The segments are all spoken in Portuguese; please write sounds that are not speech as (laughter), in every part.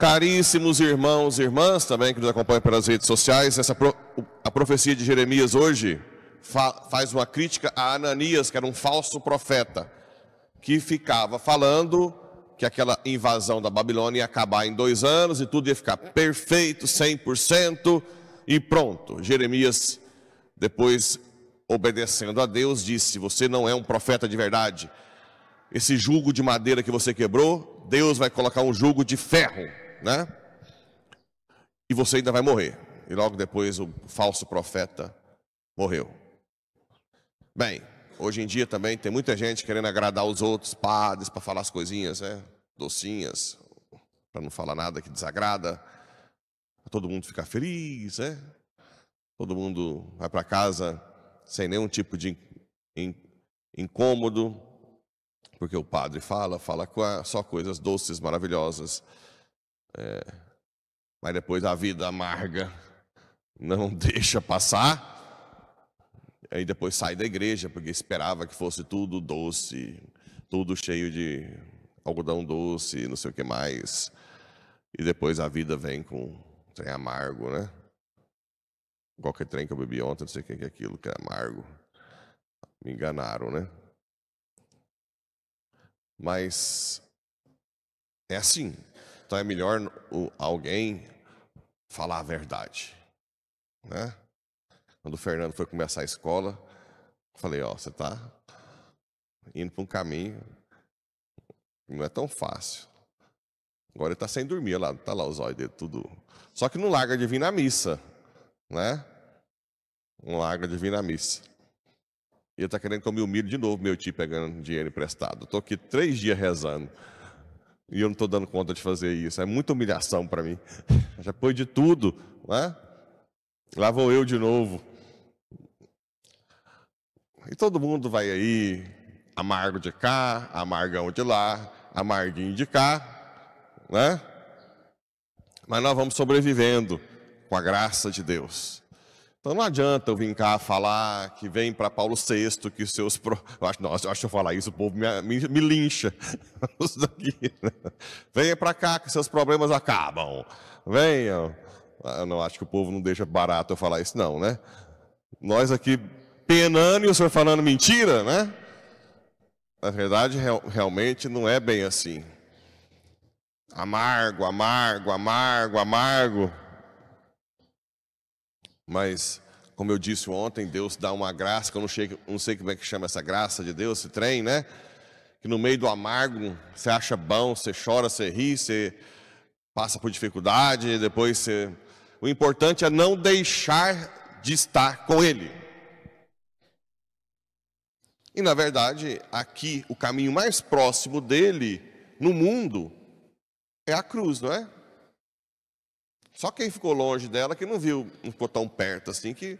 Caríssimos irmãos e irmãs também que nos acompanham pelas redes sociais, essa pro, a profecia de Jeremias hoje fa, faz uma crítica a Ananias, que era um falso profeta, que ficava falando que aquela invasão da Babilônia ia acabar em dois anos e tudo ia ficar perfeito, 100% e pronto. Jeremias, depois obedecendo a Deus, disse: Você não é um profeta de verdade. Esse jugo de madeira que você quebrou, Deus vai colocar um jugo de ferro né? E você ainda vai morrer. E logo depois o falso profeta morreu. Bem, hoje em dia também tem muita gente querendo agradar os outros padres para falar as coisinhas, né? Docinhas, para não falar nada que desagrada. Todo mundo ficar feliz, né? Todo mundo vai para casa sem nenhum tipo de incômodo, porque o padre fala, fala só coisas doces, maravilhosas. É, mas depois a vida amarga não (laughs) deixa passar. Aí depois sai da igreja, porque esperava que fosse tudo doce, tudo cheio de algodão doce, não sei o que mais. E depois a vida vem com trem amargo, né? Qualquer trem que eu bebi ontem, não sei o que é aquilo, que é amargo. Me enganaram, né? Mas é assim, então é melhor alguém falar a verdade. Né? Quando o Fernando foi começar a escola, falei, ó, você está indo para um caminho que não é tão fácil. Agora ele está sem dormir, lá, tá lá os olhos dele, tudo. Só que não larga de vir na missa, né? Não larga de vir na missa. E ele está querendo que eu me humilhe de novo, meu tio pegando dinheiro emprestado. Estou aqui três dias rezando. E eu não estou dando conta de fazer isso. É muita humilhação para mim. (laughs) Já põe de tudo, né? Lá vou eu de novo. E todo mundo vai aí, amargo de cá, amargão de lá, amarguinho de cá, né? Mas nós vamos sobrevivendo com a graça de Deus. Então não adianta eu vir cá falar que vem para Paulo VI, que os seus. Pro... Eu acho, eu acho que eu falar isso, o povo me, me, me lincha. (laughs) Né? Venha para cá que seus problemas acabam. Venham. Eu não acho que o povo não deixa barato eu falar isso, não, né? Nós aqui penando e o senhor falando mentira, né? Na verdade, real, realmente não é bem assim. Amargo, amargo, amargo, amargo. Mas, como eu disse ontem, Deus dá uma graça, que eu não sei, não sei como é que chama essa graça de Deus, esse trem, né? Que no meio do amargo você acha bom, você chora, você ri, você passa por dificuldade, depois você. O importante é não deixar de estar com Ele. E na verdade, aqui o caminho mais próximo dele no mundo é a cruz, não é? Só quem ficou longe dela que não viu, não ficou tão perto assim, que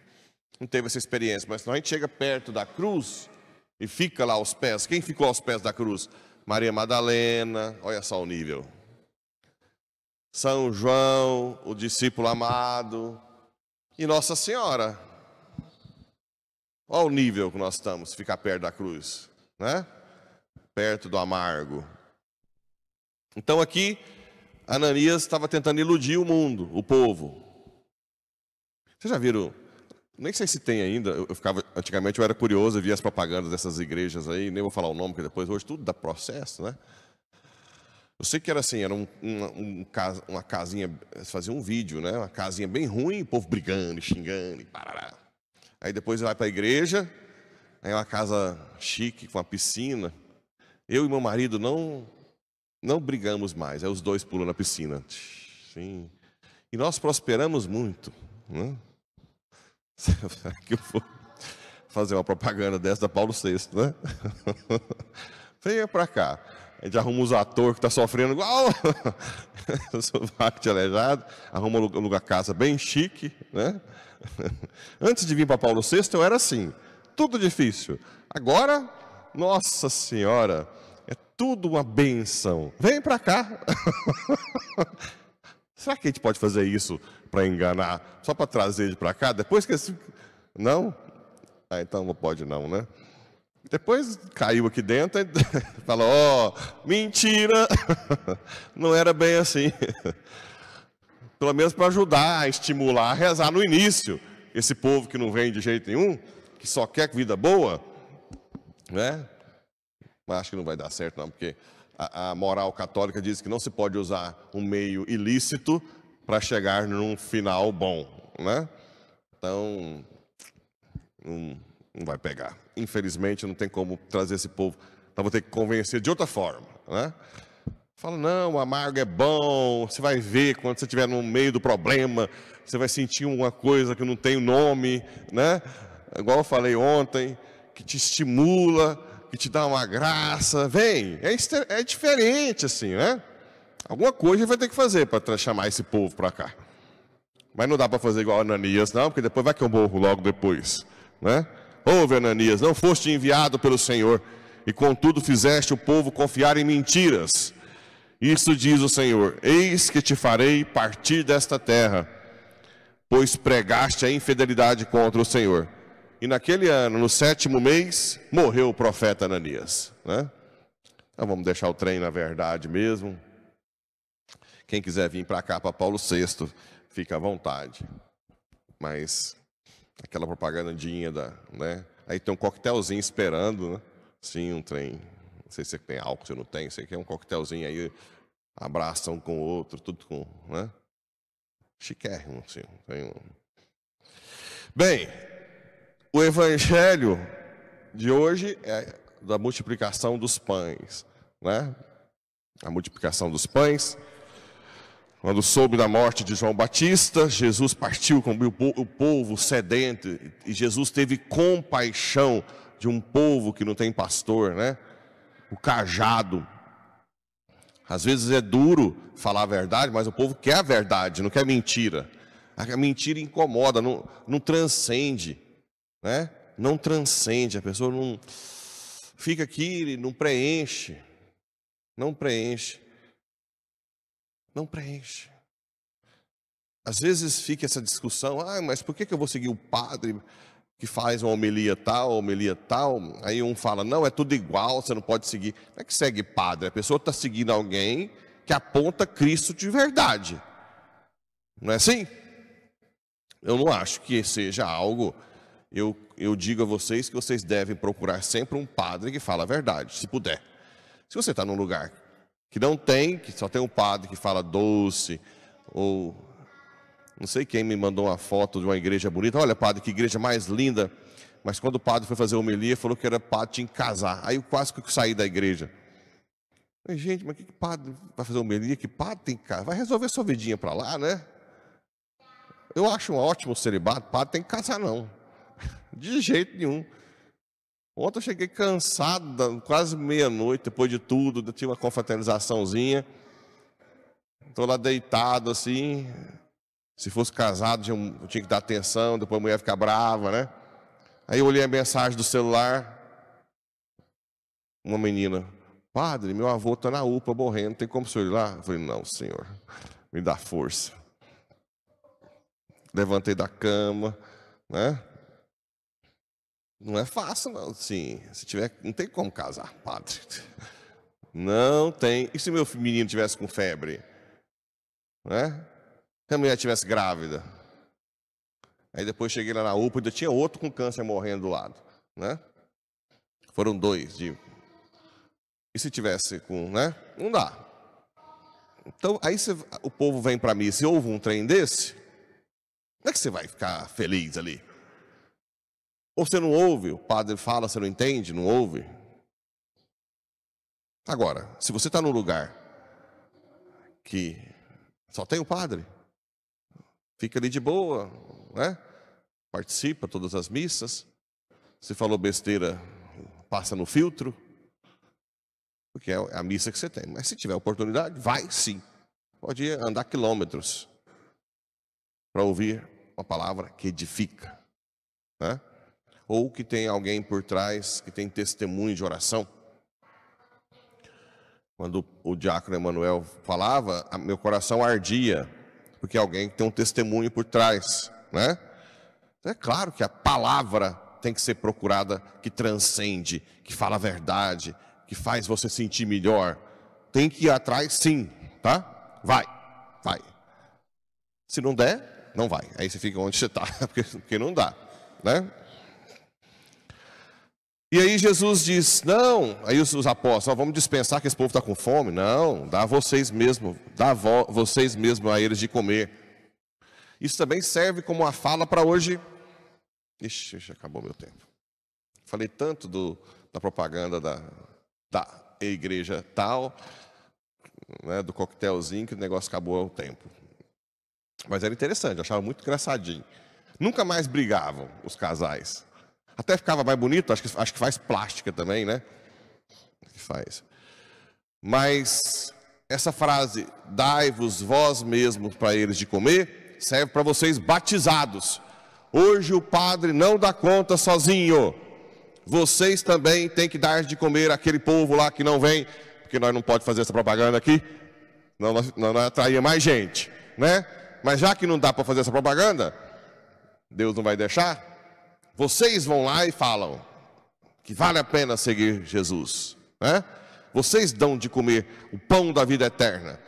não teve essa experiência. Mas senão a gente chega perto da cruz e fica lá aos pés. Quem ficou aos pés da cruz? Maria Madalena, olha só o nível. São João, o discípulo amado, e Nossa Senhora. Olha o nível que nós estamos, ficar perto da cruz, né? Perto do amargo. Então aqui Ananias estava tentando iludir o mundo, o povo. Vocês já viram? Nem sei se tem ainda. Eu, ficava, antigamente eu era curioso, via as propagandas dessas igrejas aí, nem vou falar o nome, porque depois hoje tudo dá processo, né? Eu sei que era assim, era um, uma, um, uma casinha, fazia um vídeo, né? Uma casinha bem ruim, o povo brigando, xingando, e parará. Aí depois vai para a igreja, aí é uma casa chique, com uma piscina. Eu e meu marido não não brigamos mais. Aí é os dois pulam na piscina. Sim. E nós prosperamos muito. Né? Será (laughs) que eu vou fazer uma propaganda dessa da Paulo VI, né? (laughs) Venha para cá. A gente arruma os atores que está sofrendo igual. (laughs) Eu sou vaco de aleijado. Arruma um lugar casa bem chique, né? Antes de vir para Paulo VI, eu era assim. Tudo difícil. Agora, nossa senhora tudo uma benção. Vem para cá. (laughs) Será que a gente pode fazer isso para enganar, só para trazer ele para cá? Depois que esse... Não? Ah, então não pode não, né? Depois caiu aqui dentro e (laughs) falou, ó, oh, mentira, (laughs) não era bem assim. Pelo menos para ajudar, estimular, rezar no início. Esse povo que não vem de jeito nenhum, que só quer vida boa, né? mas acho que não vai dar certo, não, porque a, a moral católica diz que não se pode usar um meio ilícito para chegar num final bom, né? Então, não, hum, não vai pegar. Infelizmente, não tem como trazer esse povo. Então, vou ter que convencer de outra forma, né? Fala, não, o amargo é bom, você vai ver quando você estiver no meio do problema, você vai sentir uma coisa que não tem nome, né? Igual eu falei ontem, que te estimula, que te dá uma graça. Vem, é, é diferente assim, né? Alguma coisa vai ter que fazer para chamar esse povo para cá. Mas não dá para fazer igual Ananias, não, porque depois vai que eu morro logo depois. Né? Ouve, Ananias, não foste enviado pelo Senhor, e contudo fizeste o povo confiar em mentiras. Isto diz o Senhor: Eis que te farei partir desta terra, pois pregaste a infidelidade contra o Senhor. E naquele ano, no sétimo mês, morreu o profeta Ananias. Né? Então vamos deixar o trem na verdade mesmo. Quem quiser vir para cá, para Paulo VI, fica à vontade. Mas aquela propagandinha da. Né? Aí tem um coquetelzinho esperando, né? Sim, um trem. Não sei se tem álcool, se não tem, sei que é um coquetelzinho aí, abraçam um com o outro, tudo com. Né? Chiquérrimo, assim. Tem um... Bem, o evangelho de hoje é da multiplicação dos pães, né? A multiplicação dos pães. Quando soube da morte de João Batista, Jesus partiu com o povo sedento e Jesus teve compaixão de um povo que não tem pastor, né? O cajado. Às vezes é duro falar a verdade, mas o povo quer a verdade, não quer mentira. A mentira incomoda, não, não transcende né? Não transcende, a pessoa não fica aqui, não preenche. Não preenche. Não preenche. Às vezes fica essa discussão, ah, mas por que, eu vou seguir o padre que faz uma homilia tal, homilia tal? Aí um fala, não, é tudo igual, você não pode seguir. Não é que segue padre, a pessoa está seguindo alguém que aponta Cristo de verdade. Não é assim? Eu não acho que seja algo eu, eu digo a vocês que vocês devem procurar sempre um padre que fala a verdade, se puder. Se você está num lugar que não tem, que só tem um padre que fala doce, ou não sei quem me mandou uma foto de uma igreja bonita, olha padre, que igreja mais linda, mas quando o padre foi fazer homilia, falou que era padre em que casar, aí eu quase que saí da igreja. gente, mas que padre vai fazer homilia, que padre tem que casar, vai resolver sua vidinha para lá, né? Eu acho um ótimo celibato, padre tem que casar não. De jeito nenhum. Ontem eu cheguei cansado, quase meia-noite, depois de tudo, tinha uma confraternizaçãozinha. Estou lá deitado assim. Se fosse casado, eu tinha que dar atenção, depois a mulher fica brava, né? Aí eu olhei a mensagem do celular. Uma menina, padre, meu avô está na UPA morrendo, tem como o senhor ir lá? Eu falei, não, senhor, me dá força. Levantei da cama, né? Não é fácil, não. Sim, se tiver, não tem como casar, padre. Não tem. E se meu menino tivesse com febre? Né? Se a mulher tivesse grávida? Aí depois cheguei lá na UPA e ainda tinha outro com câncer morrendo do lado, né? Foram dois, de. E se tivesse com, né? Não dá. Então, aí você, o povo vem para mim e se houve um trem desse, como é que você vai ficar feliz ali? Ou você não ouve, o padre fala, você não entende, não ouve. Agora, se você está num lugar que só tem o padre, fica ali de boa, né? participa todas as missas, se falou besteira, passa no filtro, porque é, é a missa que você tem. Mas se tiver oportunidade, vai sim. Pode andar quilômetros para ouvir uma palavra que edifica. Né? ou que tem alguém por trás que tem testemunho de oração. Quando o diácono Emanuel falava, meu coração ardia, porque alguém tem um testemunho por trás, né? Então é claro que a palavra tem que ser procurada que transcende, que fala a verdade, que faz você sentir melhor. Tem que ir atrás, sim, tá? Vai, vai. Se não der, não vai. Aí você fica onde você está, (laughs) porque, porque não dá, né? E aí Jesus diz: Não, aí os, apóstolos, vamos dispensar que esse povo está com fome? Não, dá vocês mesmo, dá vo, vocês mesmo a eles de comer. Isso também serve como uma fala para hoje. Ixi, já acabou meu tempo. Falei tanto do, da propaganda da, da igreja tal, né, do coquetelzinho, que o negócio acabou ao tempo. Mas era interessante, eu achava muito engraçadinho. Nunca mais brigavam os casais. Até ficava mais bonito, acho que, acho que faz plástica também, né? Que faz. Mas essa frase, dai-vos vós mesmos para eles de comer, serve para vocês batizados. Hoje o padre não dá conta sozinho. Vocês também têm que dar de comer aquele povo lá que não vem, porque nós não podemos fazer essa propaganda aqui, não nós, nós mais gente, né? Mas já que não dá para fazer essa propaganda, Deus não vai deixar, vocês vão lá e falam que vale a pena seguir Jesus, né? Vocês dão de comer o pão da vida eterna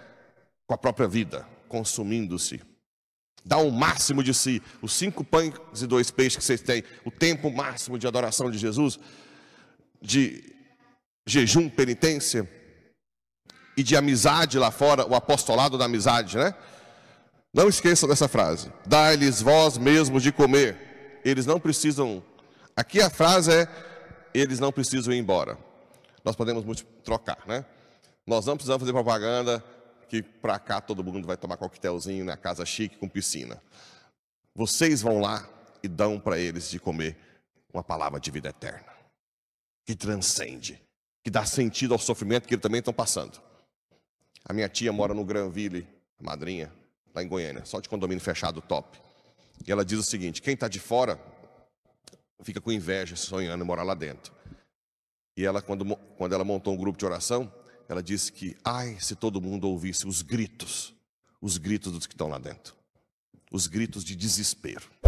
com a própria vida, consumindo-se. Dá o máximo de si, os cinco pães e dois peixes que vocês têm, o tempo máximo de adoração de Jesus, de jejum, penitência e de amizade lá fora, o apostolado da amizade, né? Não esqueçam dessa frase: dá-lhes vós mesmos de comer eles não precisam. Aqui a frase é: eles não precisam ir embora. Nós podemos trocar, né? Nós não precisamos fazer propaganda que para cá todo mundo vai tomar coquetelzinho na casa chique com piscina. Vocês vão lá e dão para eles de comer uma palavra de vida eterna, que transcende, que dá sentido ao sofrimento que eles também estão passando. A minha tia mora no Granville, madrinha, lá em Goiânia, só de condomínio fechado top. E ela diz o seguinte: quem está de fora fica com inveja, sonhando em morar lá dentro. E ela, quando, quando ela montou um grupo de oração, ela disse que, ai, se todo mundo ouvisse os gritos, os gritos dos que estão lá dentro, os gritos de desespero.